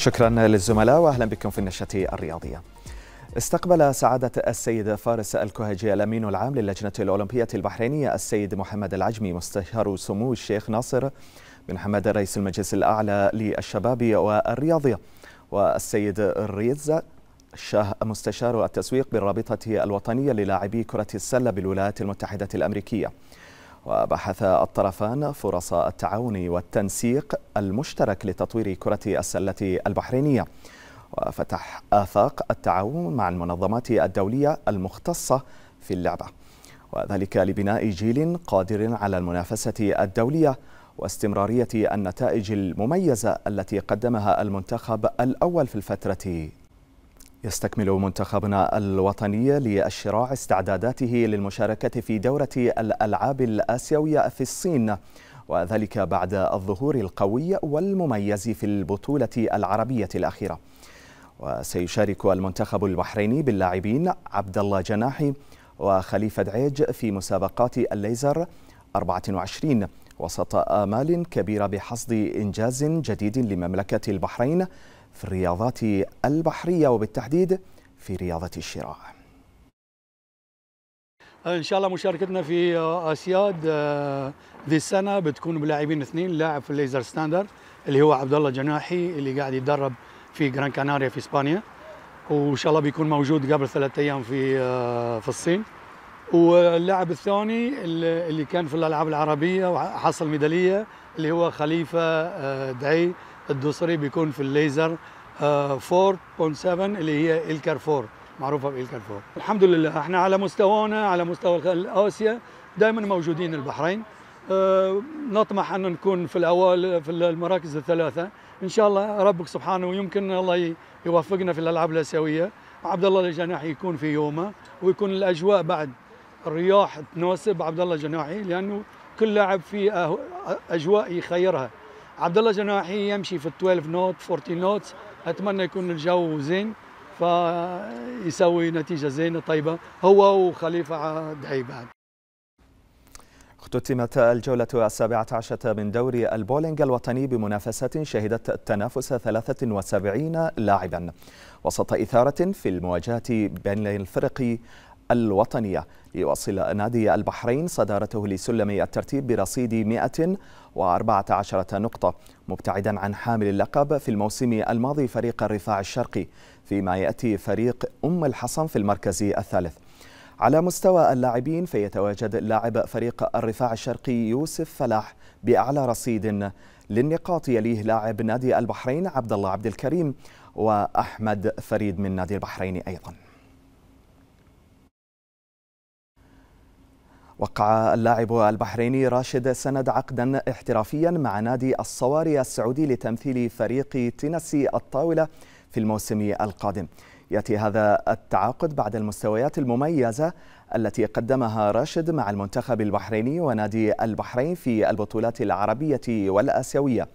شكرا للزملاء واهلا بكم في النشاه الرياضيه. استقبل سعادة السيد فارس الكهجي الأمين العام للجنة الأولمبية البحرينية السيد محمد العجمي مستشار سمو الشيخ ناصر بن حمد رئيس المجلس الأعلى للشباب والرياضية والسيد ريزا الشاه مستشار التسويق بالرابطة الوطنية للاعبي كرة السلة بالولايات المتحدة الأمريكية وبحث الطرفان فرص التعاون والتنسيق المشترك لتطوير كرة السلة البحرينية وفتح آفاق التعاون مع المنظمات الدولية المختصة في اللعبة وذلك لبناء جيل قادر على المنافسة الدولية واستمرارية النتائج المميزة التي قدمها المنتخب الأول في الفترة يستكمل منتخبنا الوطني للشراع استعداداته للمشاركة في دورة الألعاب الآسيوية في الصين وذلك بعد الظهور القوي والمميز في البطولة العربية الأخيرة وسيشارك المنتخب البحريني باللاعبين عبد الله جناحي وخليفة دعيج في مسابقات الليزر 24 وسط آمال كبيرة بحصد إنجاز جديد لمملكة البحرين في الرياضات البحرية وبالتحديد في رياضة الشراع ان شاء الله مشاركتنا في اسياد آه، ذي السنه بتكون بلاعبين اثنين لاعب في الليزر ستاندر اللي هو عبد الله جناحي اللي قاعد يتدرب في جران كاناريا في اسبانيا وان شاء الله بيكون موجود قبل ثلاثة ايام في آه، في الصين واللاعب الثاني اللي كان في الالعاب العربيه وحصل ميداليه اللي هو خليفه آه، دعي الدوسري بيكون في الليزر 4.7 آه، اللي هي الكارفور معروفه بالكارفور الحمد لله احنا على مستوانا على مستوى اسيا دائما موجودين البحرين آه، نطمح ان نكون في الاوائل في المراكز الثلاثه ان شاء الله ربك سبحانه ويمكن الله يوفقنا في الالعاب الاسيويه عبد الله الجناحي يكون في يومه ويكون الاجواء بعد الرياح تناسب عبد الله الجناحي لانه كل لاعب في أه- اجواء يخيرها عبد الله جناحي يمشي في 12 نوت 14 نوت اتمنى يكون الجو زين فيسوي نتيجه زينه طيبه هو وخليفه بعد اختتمت الجولة السابعة عشرة من دوري البولينج الوطني بمنافسة شهدت تنافس 73 لاعبا وسط إثارة في المواجهة بين الفرق الوطنية ليواصل نادي البحرين صدارته لسلم الترتيب برصيد 114 نقطة مبتعدا عن حامل اللقب في الموسم الماضي فريق الرفاع الشرقي فيما يأتي فريق أم الحصن في المركز الثالث على مستوى اللاعبين فيتواجد لاعب فريق الرفاع الشرقي يوسف فلاح بأعلى رصيد للنقاط يليه لاعب نادي البحرين عبد الله عبد الكريم وأحمد فريد من نادي البحرين أيضاً وقع اللاعب البحريني راشد سند عقدا احترافيا مع نادي الصواري السعودي لتمثيل فريق تينيسي الطاولة في الموسم القادم يأتي هذا التعاقد بعد المستويات المميزة التي قدمها راشد مع المنتخب البحريني ونادي البحرين في البطولات العربية والآسيوية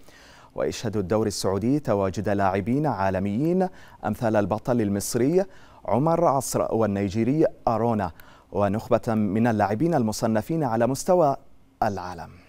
ويشهد الدور السعودي تواجد لاعبين عالميين أمثال البطل المصري عمر عصر والنيجيري أرونا ونخبة من اللاعبين المصنفين على مستوى العالم